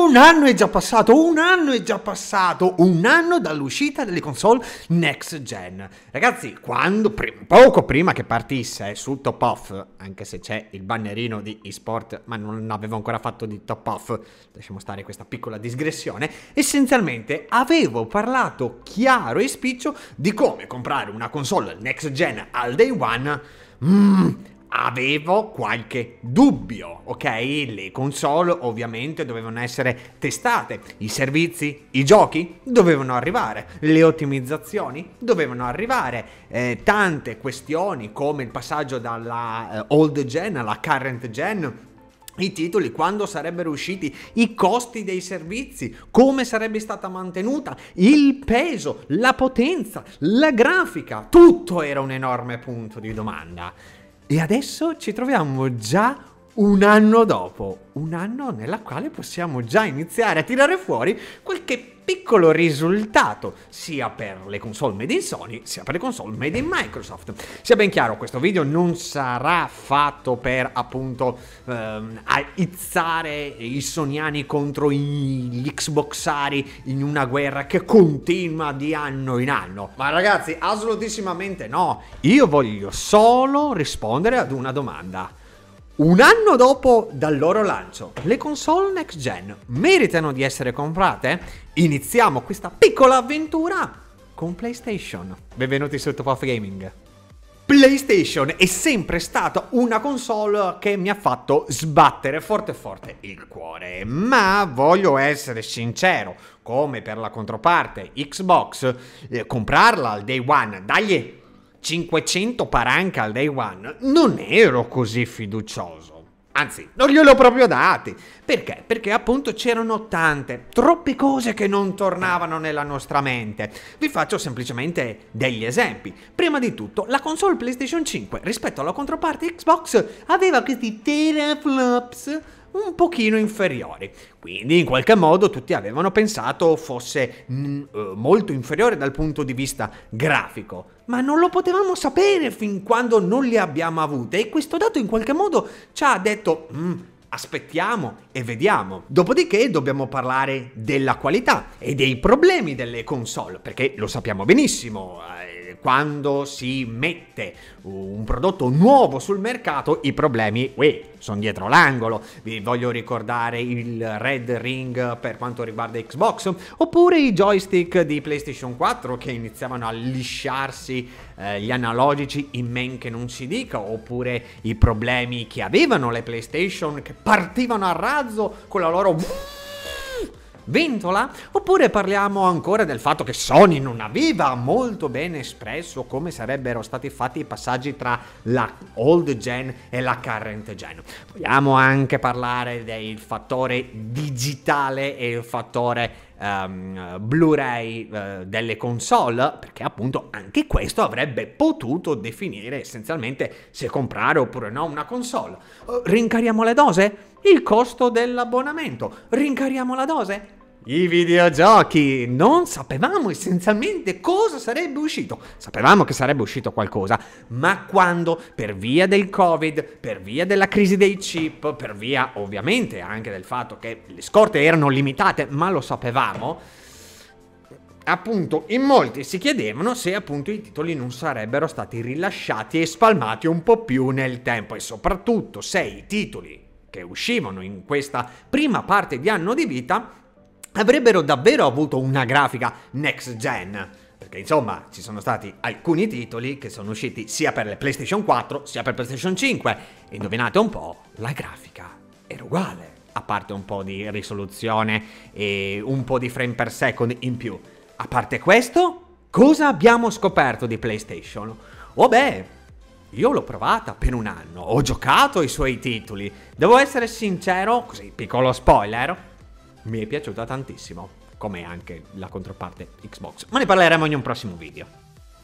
Un anno è già passato, un anno è già passato, un anno dall'uscita delle console next gen. Ragazzi, quando, pr- poco prima che partisse eh, sul top off, anche se c'è il bannerino di eSport, ma non avevo ancora fatto di top off, lasciamo stare questa piccola digressione, essenzialmente avevo parlato chiaro e spiccio di come comprare una console next gen al day one. Mmm, avevo qualche dubbio, ok? Le console ovviamente dovevano essere testate, i servizi, i giochi dovevano arrivare, le ottimizzazioni dovevano arrivare, eh, tante questioni come il passaggio dalla eh, old gen alla current gen i titoli, quando sarebbero usciti, i costi dei servizi, come sarebbe stata mantenuta, il peso, la potenza, la grafica, tutto era un enorme punto di domanda. E adesso ci troviamo già un anno dopo, un anno nella quale possiamo già iniziare a tirare fuori qualche piccolo risultato sia per le console made in Sony sia per le console made in Microsoft. Sia ben chiaro, questo video non sarà fatto per appunto ehm, aizzare i soniani contro gli Xboxari in una guerra che continua di anno in anno. Ma ragazzi, assolutissimamente no. Io voglio solo rispondere ad una domanda. Un anno dopo dal loro lancio, le console next gen meritano di essere comprate? Iniziamo questa piccola avventura con PlayStation. Benvenuti su Top of Gaming. PlayStation è sempre stata una console che mi ha fatto sbattere forte forte il cuore, ma voglio essere sincero, come per la controparte Xbox, eh, comprarla al day one, dagli 500 paranca al day one, non ero così fiducioso. Anzi, non glielo ho proprio dati. Perché? Perché appunto c'erano tante, troppe cose che non tornavano nella nostra mente. Vi faccio semplicemente degli esempi. Prima di tutto, la console PlayStation 5 rispetto alla controparte Xbox aveva questi teraflops un pochino inferiori. Quindi in qualche modo tutti avevano pensato fosse mh, mm, eh, molto inferiore dal punto di vista grafico, ma non lo potevamo sapere fin quando non le abbiamo avute e questo dato in qualche modo ci ha detto mm, aspettiamo e vediamo. Dopodiché dobbiamo parlare della qualità e dei problemi delle console, perché lo sappiamo benissimo. Eh, quando si mette un prodotto nuovo sul mercato, i problemi uè, sono dietro l'angolo. Vi voglio ricordare il Red Ring per quanto riguarda Xbox, oppure i joystick di PlayStation 4 che iniziavano a lisciarsi eh, gli analogici in men che non si dica, oppure i problemi che avevano le PlayStation che partivano a razzo con la loro ventola? Oppure parliamo ancora del fatto che Sony non aveva molto bene espresso come sarebbero stati fatti i passaggi tra la old gen e la current gen. Vogliamo anche parlare del fattore digitale e il fattore Um, Blu-ray uh, delle console, perché appunto anche questo avrebbe potuto definire essenzialmente se comprare oppure no una console. Uh, rincariamo le dose? Il costo dell'abbonamento. Rincariamo la dose? I videogiochi! Non sapevamo essenzialmente cosa sarebbe uscito. Sapevamo che sarebbe uscito qualcosa, ma quando, per via del Covid, per via della crisi dei chip, per via ovviamente anche del fatto che le scorte erano limitate, ma lo sapevamo, appunto in molti si chiedevano se appunto i titoli non sarebbero stati rilasciati e spalmati un po' più nel tempo e soprattutto se i titoli che uscivano in questa prima parte di anno di vita avrebbero davvero avuto una grafica next gen. Perché insomma ci sono stati alcuni titoli che sono usciti sia per le PlayStation 4 sia per PlayStation 5. E indovinate un po', la grafica era uguale, a parte un po' di risoluzione e un po' di frame per second in più. A parte questo, cosa abbiamo scoperto di PlayStation? Oh beh, io l'ho provata per un anno, ho giocato ai suoi titoli. Devo essere sincero, così piccolo spoiler, mi è piaciuta tantissimo, come anche la controparte Xbox, ma ne parleremo in un prossimo video.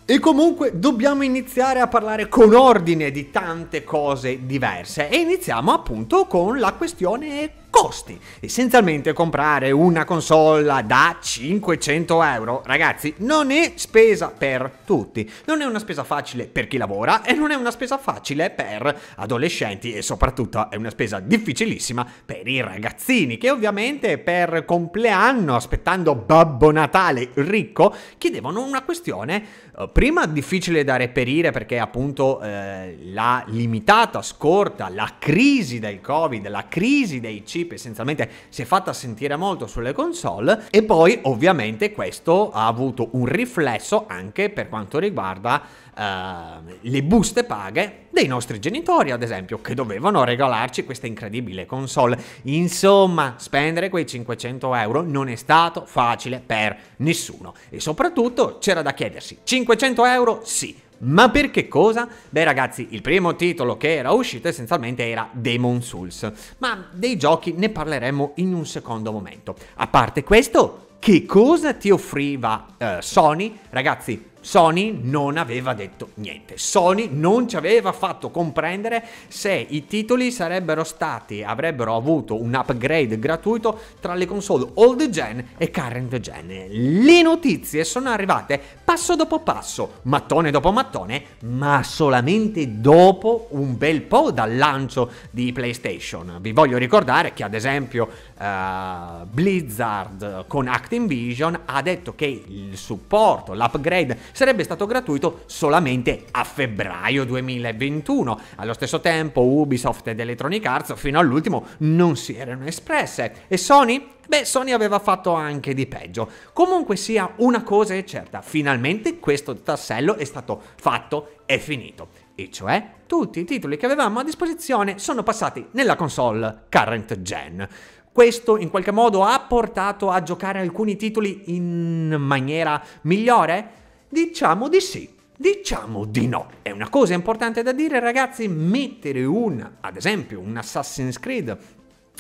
E comunque dobbiamo iniziare a parlare con ordine di tante cose diverse e iniziamo appunto con la questione costi. Essenzialmente comprare una console da 500 euro, ragazzi, non è spesa per tutti. Non è una spesa facile per chi lavora e non è una spesa facile per adolescenti e soprattutto è una spesa difficilissima per i ragazzini che ovviamente per compleanno aspettando Babbo Natale ricco chiedevano una questione eh, prima difficile da reperire perché appunto eh, la limitata scorta, la crisi del Covid, la crisi dei cibi flagship, essenzialmente si è fatta sentire molto sulle console e poi ovviamente questo ha avuto un riflesso anche per quanto riguarda Uh, le buste paghe dei nostri genitori, ad esempio, che dovevano regalarci questa incredibile console. Insomma, spendere quei 500 euro non è stato facile per nessuno. E soprattutto c'era da chiedersi, 500 euro sì, ma perché cosa? Beh ragazzi, il primo titolo che era uscito essenzialmente era Demon Souls, ma dei giochi ne parleremo in un secondo momento. A parte questo, che cosa ti offriva eh, Sony? Ragazzi, Sony non aveva detto niente. Sony non ci aveva fatto comprendere se i titoli sarebbero stati, avrebbero avuto un upgrade gratuito tra le console old gen e current gen. Le notizie sono arrivate passo dopo passo, mattone dopo mattone, ma solamente dopo un bel po' dal lancio di PlayStation. Vi voglio ricordare che ad esempio uh, Blizzard con Activision ha detto che il supporto, l'upgrade sarebbe stato gratuito solamente a febbraio 2021. Allo stesso tempo Ubisoft ed Electronic Arts fino all'ultimo non si erano espresse. E Sony? Beh, Sony aveva fatto anche di peggio. Comunque sia, una cosa è certa, finalmente questo tassello è stato fatto e finito. E cioè, tutti i titoli che avevamo a disposizione sono passati nella console current gen. Questo in qualche modo ha portato a giocare alcuni titoli in maniera migliore? Diciamo di sì. Diciamo di no. È una cosa importante da dire, ragazzi, mettere un, ad esempio, un Assassin's Creed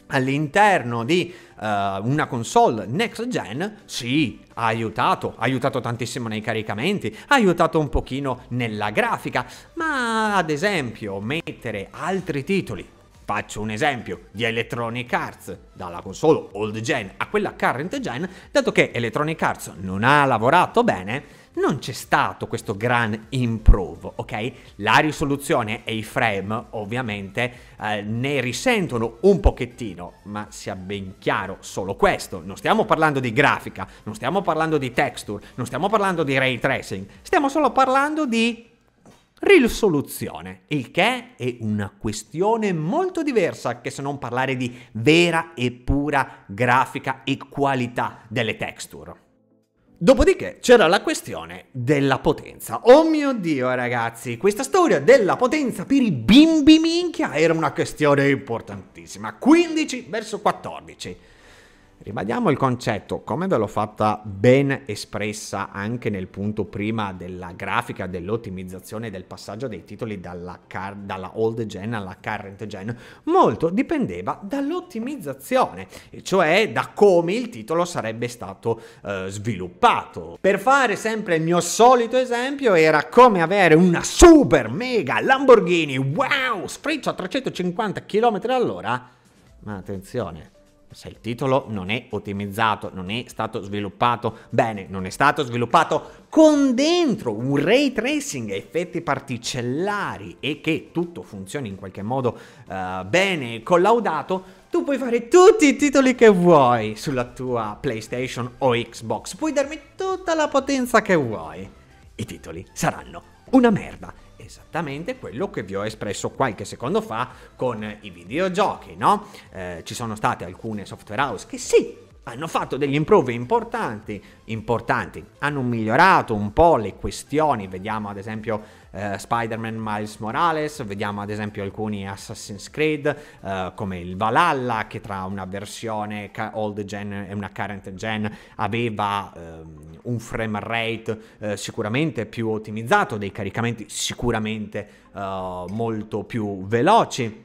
all'interno di uh, una console next gen, sì, ha aiutato, ha aiutato tantissimo nei caricamenti, ha aiutato un pochino nella grafica, ma ad esempio mettere altri titoli Faccio un esempio di Electronic Arts, dalla console old gen a quella current gen, dato che Electronic Arts non ha lavorato bene, non c'è stato questo gran improve, ok? La risoluzione e i frame ovviamente eh, ne risentono un pochettino, ma sia ben chiaro solo questo, non stiamo parlando di grafica, non stiamo parlando di texture, non stiamo parlando di ray tracing, stiamo solo parlando di risoluzione, il che è una questione molto diversa che se non parlare di vera e pura grafica e qualità delle texture. Dopodiché c'era la questione della potenza. Oh mio dio ragazzi, questa storia della potenza per i bimbi minchia era una questione importantissima. 15 verso 14. Ribadiamo il concetto, come ve l'ho fatta ben espressa anche nel punto prima della grafica dell'ottimizzazione del passaggio dei titoli dalla, car- dalla old gen alla current gen, molto dipendeva dall'ottimizzazione, cioè da come il titolo sarebbe stato eh, sviluppato. Per fare sempre il mio solito esempio era come avere una super mega Lamborghini, wow, sfreccia a 350 km all'ora, ma attenzione se il titolo non è ottimizzato, non è stato sviluppato bene, non è stato sviluppato con dentro un ray tracing, effetti particellari e che tutto funzioni in qualche modo uh, bene e collaudato, tu puoi fare tutti i titoli che vuoi sulla tua PlayStation o Xbox, puoi darmi tutta la potenza che vuoi. I titoli saranno una merda esattamente quello che vi ho espresso qualche secondo fa con i videogiochi, no? Eh, ci sono state alcune software house che sì, hanno fatto degli improve importanti, importanti, hanno migliorato un po' le questioni, vediamo ad esempio eh, Spider-Man Miles Morales, vediamo ad esempio alcuni Assassin's Creed eh, come il Valhalla che tra una versione old gen e una current gen aveva ehm, un frame rate eh, sicuramente più ottimizzato, dei caricamenti sicuramente eh, molto più veloci,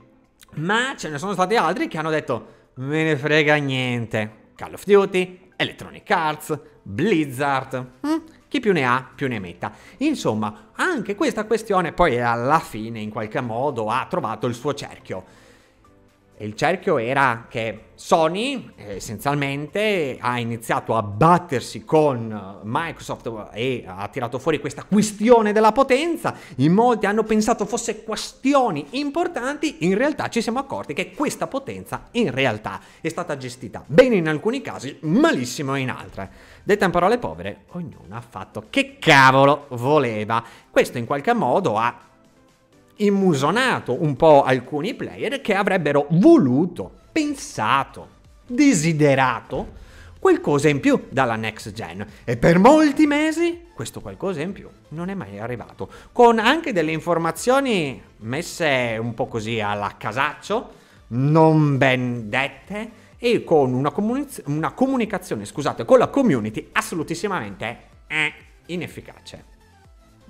ma ce ne sono stati altri che hanno detto me ne frega niente, Call of Duty, Electronic Arts, Blizzard. Hm? Chi più ne ha, più ne metta. Insomma, anche questa questione poi alla fine in qualche modo ha trovato il suo cerchio il cerchio era che Sony essenzialmente ha iniziato a battersi con Microsoft e ha tirato fuori questa questione della potenza, in molti hanno pensato fosse questioni importanti, in realtà ci siamo accorti che questa potenza in realtà è stata gestita bene in alcuni casi, malissimo in altre. Detta in parole povere, ognuno ha fatto che cavolo voleva. Questo in qualche modo ha immusonato un po' alcuni player che avrebbero voluto, pensato, desiderato qualcosa in più dalla next gen e per molti mesi questo qualcosa in più non è mai arrivato, con anche delle informazioni messe un po' così alla casaccio, non ben dette e con una, comuniz- una comunicazione, scusate, con la community assolutissimamente eh, inefficace.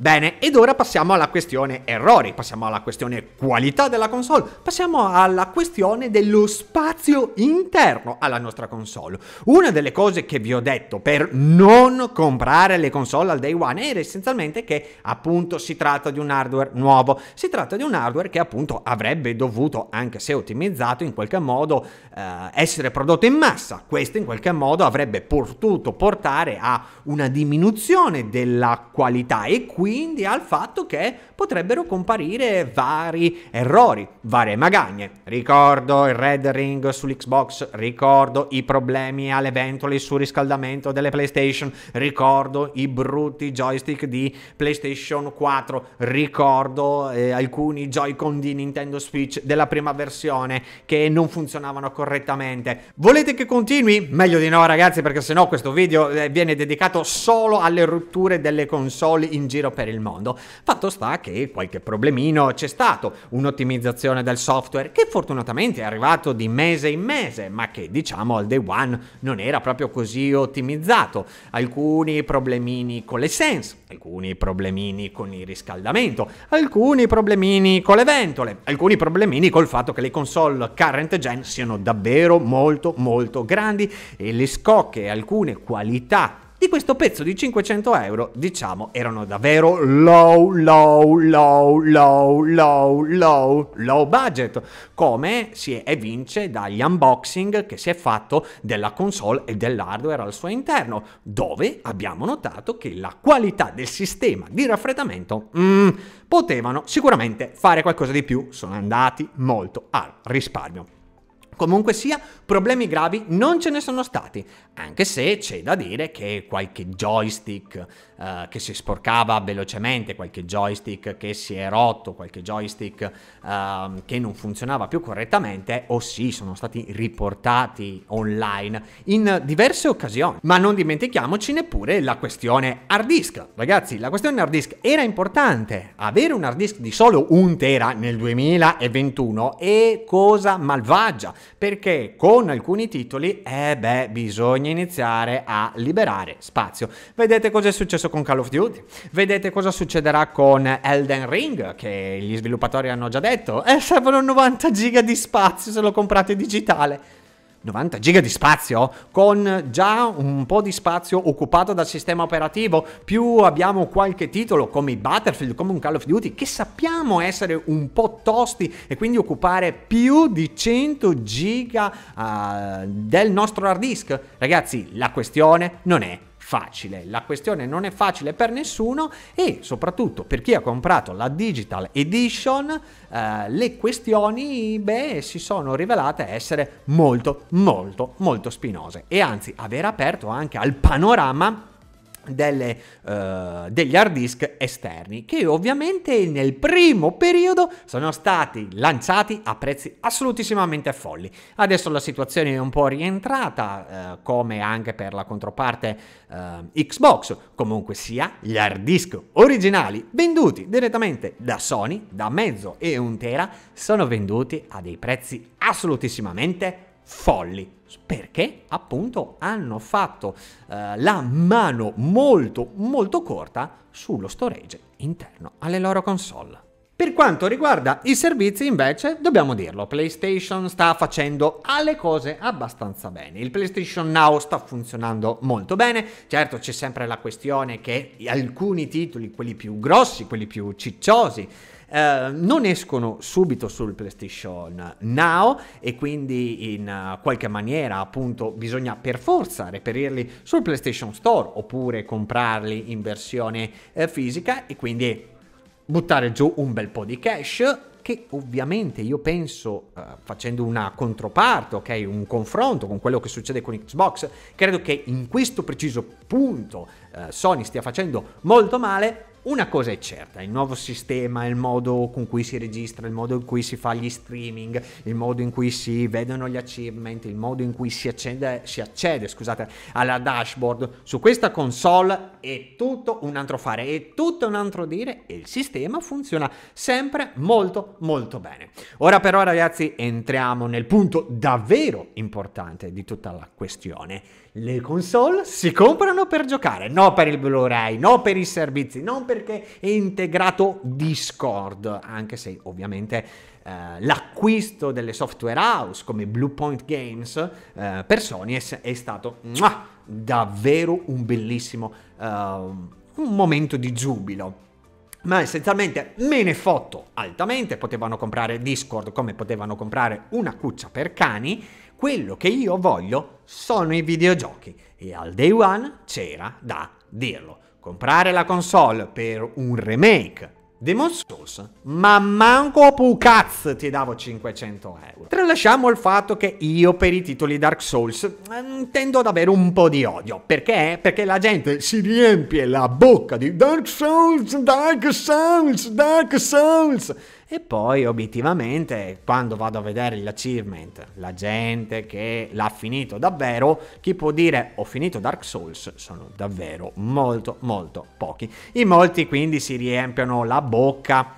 Bene, ed ora passiamo alla questione errori, passiamo alla questione qualità della console, passiamo alla questione dello spazio interno alla nostra console. Una delle cose che vi ho detto per non comprare le console al day one era essenzialmente che appunto si tratta di un hardware nuovo, si tratta di un hardware che appunto avrebbe dovuto, anche se ottimizzato in qualche modo, eh, essere prodotto in massa. Questo in qualche modo avrebbe potuto portare a una diminuzione della qualità e qui quindi al fatto che potrebbero comparire vari errori, varie magagne. Ricordo il Red Ring sull'Xbox, ricordo i problemi all'eventuale surriscaldamento delle PlayStation, ricordo i brutti joystick di PlayStation 4, ricordo eh, alcuni Joy-Con di Nintendo Switch della prima versione che non funzionavano correttamente. Volete che continui? Meglio di no ragazzi perché sennò questo video eh, viene dedicato solo alle rotture delle console in giro per per il mondo. Fatto sta che qualche problemino c'è stato, un'ottimizzazione del software che fortunatamente è arrivato di mese in mese, ma che diciamo al day one non era proprio così ottimizzato. Alcuni problemini con le sense, alcuni problemini con il riscaldamento, alcuni problemini con le ventole, alcuni problemini col fatto che le console current gen siano davvero molto molto grandi e le scocche e alcune qualità di questo pezzo di 500 euro, diciamo, erano davvero low, low, low, low, low, low, low budget, come si evince dagli unboxing che si è fatto della console e dell'hardware al suo interno, dove abbiamo notato che la qualità del sistema di raffreddamento mm, potevano sicuramente fare qualcosa di più, sono andati molto al risparmio. Comunque sia, problemi gravi non ce ne sono stati, anche se c'è da dire che qualche joystick eh, che si sporcava velocemente, qualche joystick che si è rotto, qualche joystick eh, che non funzionava più correttamente, o oh sì, sono stati riportati online in diverse occasioni. Ma non dimentichiamoci neppure la questione hard disk. Ragazzi, la questione hard disk era importante. Avere un hard disk di solo un tera nel 2021 è cosa malvagia perché con alcuni titoli, eh beh, bisogna iniziare a liberare spazio. Vedete cosa è successo con Call of Duty, vedete cosa succederà con Elden Ring, che gli sviluppatori hanno già detto, eh, servono 90 giga di spazio se lo comprate digitale. 90 giga di spazio con già un po' di spazio occupato dal sistema operativo più abbiamo qualche titolo come i Battlefield come un Call of Duty che sappiamo essere un po' tosti e quindi occupare più di 100 giga uh, del nostro hard disk ragazzi la questione non è facile. La questione non è facile per nessuno e soprattutto per chi ha comprato la Digital Edition eh, le questioni beh, si sono rivelate essere molto molto molto spinose e anzi aver aperto anche al panorama delle, uh, degli hard disk esterni che ovviamente nel primo periodo sono stati lanciati a prezzi assolutissimamente folli. Adesso la situazione è un po' rientrata uh, come anche per la controparte uh, Xbox, comunque sia gli hard disk originali venduti direttamente da Sony da mezzo e un tera sono venduti a dei prezzi assolutissimamente folli folli perché appunto hanno fatto eh, la mano molto molto corta sullo storage interno alle loro console. Per quanto riguarda i servizi invece, dobbiamo dirlo, PlayStation sta facendo alle cose abbastanza bene. Il PlayStation Now sta funzionando molto bene, certo c'è sempre la questione che alcuni titoli, quelli più grossi, quelli più cicciosi, eh, non escono subito sul PlayStation Now e quindi in eh, qualche maniera appunto bisogna per forza reperirli sul PlayStation Store oppure comprarli in versione eh, fisica e quindi buttare giù un bel po' di cash che ovviamente io penso uh, facendo una controparte, ok, un confronto con quello che succede con Xbox, credo che in questo preciso punto uh, Sony stia facendo molto male una cosa è certa, il nuovo sistema, il modo con cui si registra, il modo in cui si fa gli streaming, il modo in cui si vedono gli achievement, il modo in cui si accede, si accede scusate, alla dashboard su questa console è tutto un altro fare, è tutto un altro dire e il sistema funziona sempre molto molto bene. Ora però ragazzi entriamo nel punto davvero importante di tutta la questione le console si comprano per giocare, non per il Blu-ray, non per i servizi, non perché è integrato Discord, anche se ovviamente eh, l'acquisto delle software house come Bluepoint Games eh, per Sony è, è stato muah, davvero un bellissimo eh, un momento di giubilo ma essenzialmente me ne fotto altamente, potevano comprare Discord come potevano comprare una cuccia per cani, quello che io voglio sono i videogiochi e al day one c'era da dirlo. Comprare la console per un remake Demon Souls, ma manco Pucaz ti davo 500 euro. Tralasciamo il fatto che io per i titoli Dark Souls mm, tendo ad avere un po' di odio. Perché? Perché la gente si riempie la bocca di Dark Souls, Dark Souls, Dark Souls e poi obiettivamente quando vado a vedere l'achievement, la gente che l'ha finito davvero, chi può dire ho finito Dark Souls sono davvero molto molto pochi. In molti quindi si riempiono la bocca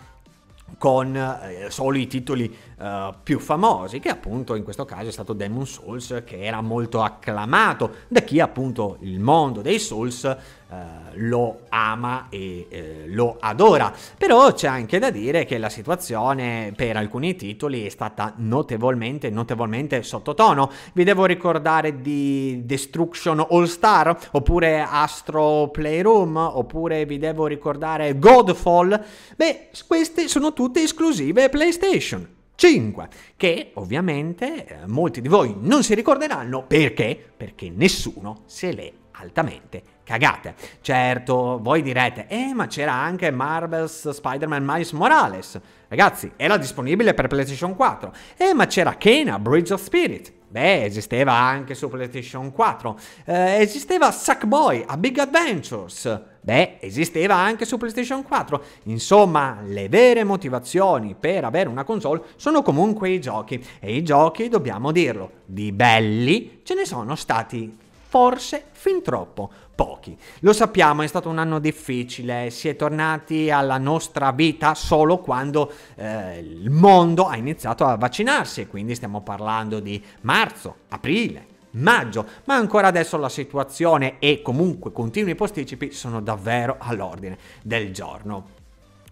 con eh, solo i titoli eh, più famosi, che appunto in questo caso è stato Demon Souls, che era molto acclamato da chi appunto il mondo dei Souls uh, lo ama e uh, lo adora. Però c'è anche da dire che la situazione per alcuni titoli è stata notevolmente, notevolmente sottotono. Vi devo ricordare di Destruction All Star, oppure Astro Playroom, oppure vi devo ricordare Godfall. Beh, queste sono tutte esclusive PlayStation. 5, che ovviamente eh, molti di voi non si ricorderanno perché? Perché nessuno se l'è altamente cagate. Certo, voi direte, eh ma c'era anche Marvel's Spider-Man Miles Morales. Ragazzi, era disponibile per PlayStation 4. Eh ma c'era Kena, Bridge of Spirit. Beh, esisteva anche su PlayStation 4. Eh, esisteva Sackboy a Big Adventures. Beh, esisteva anche su PlayStation 4. Insomma, le vere motivazioni per avere una console sono comunque i giochi. E i giochi, dobbiamo dirlo, di belli ce ne sono stati forse fin troppo pochi. Lo sappiamo, è stato un anno difficile, si è tornati alla nostra vita solo quando eh, il mondo ha iniziato a vaccinarsi, quindi stiamo parlando di marzo, aprile, maggio, ma ancora adesso la situazione e comunque continui posticipi sono davvero all'ordine del giorno.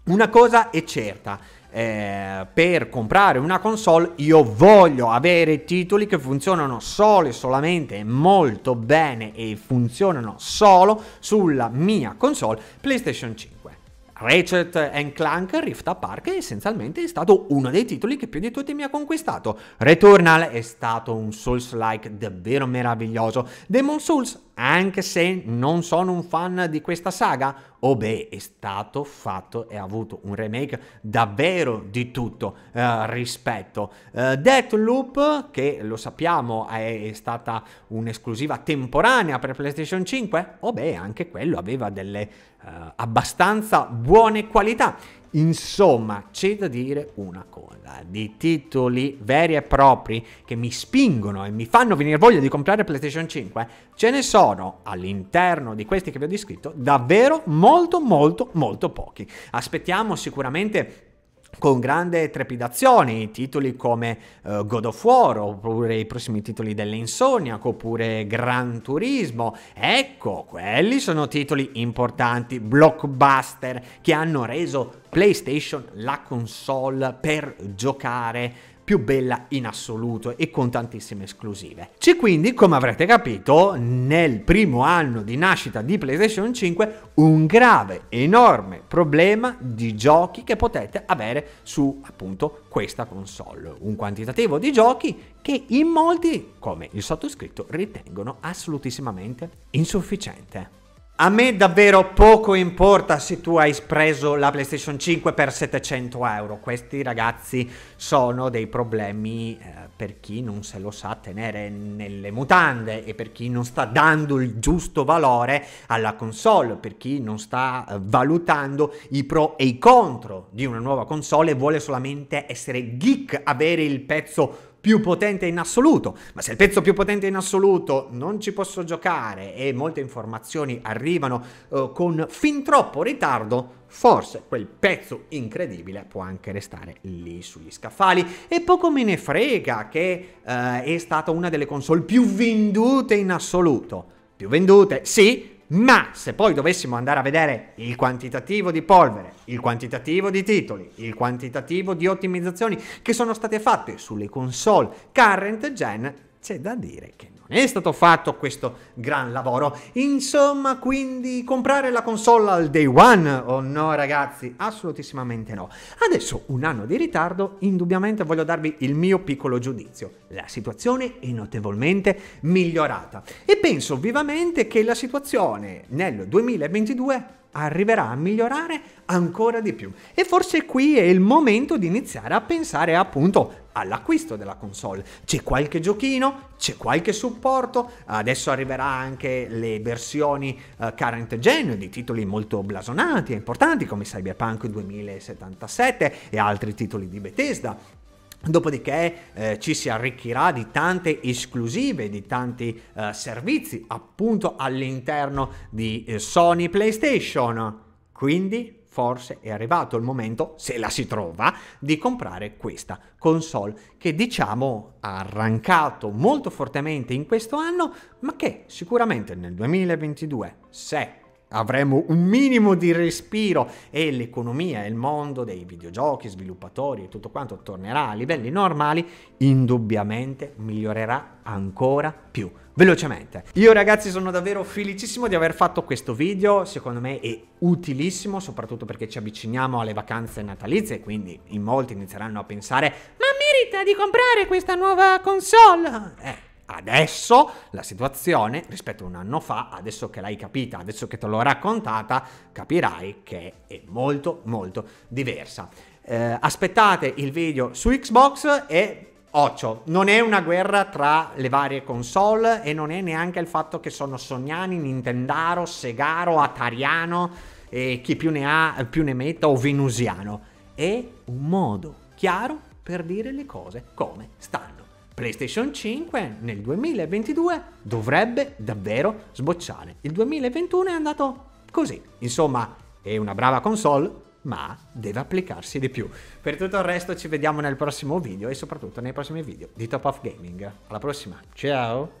Una cosa è certa, eh, per comprare una console io voglio avere titoli che funzionano solo e solamente molto bene e funzionano solo sulla mia console PlayStation 5. Ratchet Clank Rift Apart è essenzialmente stato uno dei titoli che più di tutti mi ha conquistato. Returnal è stato un Souls-like davvero meraviglioso. Demon Souls anche se non sono un fan di questa saga, oh beh, è stato fatto e ha avuto un remake davvero di tutto eh, rispetto. Eh, Deathloop, che lo sappiamo è, stata un'esclusiva temporanea per PlayStation 5, oh beh, anche quello aveva delle eh, abbastanza buone qualità. Insomma, c'è da dire una cosa, di titoli veri e propri che mi spingono e mi fanno venire voglia di comprare PlayStation 5, ce ne sono all'interno di questi che vi ho descritto davvero molto molto molto pochi. Aspettiamo sicuramente con grande trepidazione i titoli come uh, God of War oppure i prossimi titoli dell'Insomniac oppure Gran Turismo ecco quelli sono titoli importanti blockbuster che hanno reso PlayStation la console per giocare più bella in assoluto e con tantissime esclusive. C'è quindi, come avrete capito, nel primo anno di nascita di PlayStation 5 un grave, enorme problema di giochi che potete avere su appunto questa console. Un quantitativo di giochi che in molti, come il sottoscritto, ritengono assolutissimamente insufficiente. A me davvero poco importa se tu hai preso la PlayStation 5 per 700 euro. Questi ragazzi sono dei problemi eh, per chi non se lo sa tenere nelle mutande e per chi non sta dando il giusto valore alla console, per chi non sta eh, valutando i pro e i contro di una nuova console e vuole solamente essere geek, avere il pezzo più potente in assoluto, ma se il pezzo più potente in assoluto non ci posso giocare e molte informazioni arrivano eh, con fin troppo ritardo, forse quel pezzo incredibile può anche restare lì sugli scaffali e poco me ne frega che eh, è stata una delle console più vendute in assoluto. Più vendute, sì, ma se poi dovessimo andare a vedere il quantitativo di polvere, il quantitativo di titoli, il quantitativo di ottimizzazioni che sono state fatte sulle console current gen, c'è da dire che è stato fatto questo gran lavoro. Insomma, quindi comprare la console al day one o oh no ragazzi? Assolutissimamente no. Adesso un anno di ritardo, indubbiamente voglio darvi il mio piccolo giudizio. La situazione è notevolmente migliorata e penso vivamente che la situazione nel 2022 arriverà a migliorare ancora di più. E forse qui è il momento di iniziare a pensare appunto all'acquisto della console. C'è qualche giochino, c'è qualche supporto, adesso arriverà anche le versioni uh, current gen di titoli molto blasonati e importanti come Cyberpunk 2077 e altri titoli di Bethesda Dopodiché eh, ci si arricchirà di tante esclusive, di tanti eh, servizi appunto all'interno di eh, Sony PlayStation. Quindi forse è arrivato il momento, se la si trova, di comprare questa console che diciamo ha arrancato molto fortemente in questo anno, ma che sicuramente nel 2022, se avremo un minimo di respiro e l'economia e il mondo dei videogiochi, sviluppatori e tutto quanto tornerà a livelli normali, indubbiamente migliorerà ancora più velocemente. Io ragazzi sono davvero felicissimo di aver fatto questo video, secondo me è utilissimo, soprattutto perché ci avviciniamo alle vacanze natalizie, quindi in molti inizieranno a pensare ma merita di comprare questa nuova console? Eh Adesso la situazione rispetto a un anno fa, adesso che l'hai capita, adesso che te l'ho raccontata, capirai che è molto molto diversa. Eh, aspettate il video su Xbox e Occio, non è una guerra tra le varie console e non è neanche il fatto che sono Sognani, Nintendaro, Segaro, Atariano e chi più ne ha più ne metta o Venusiano. È un modo chiaro per dire le cose come stanno. PlayStation 5 nel 2022 dovrebbe davvero sbocciare. Il 2021 è andato così. Insomma, è una brava console, ma deve applicarsi di più. Per tutto il resto ci vediamo nel prossimo video e soprattutto nei prossimi video di Top of Gaming. Alla prossima, ciao!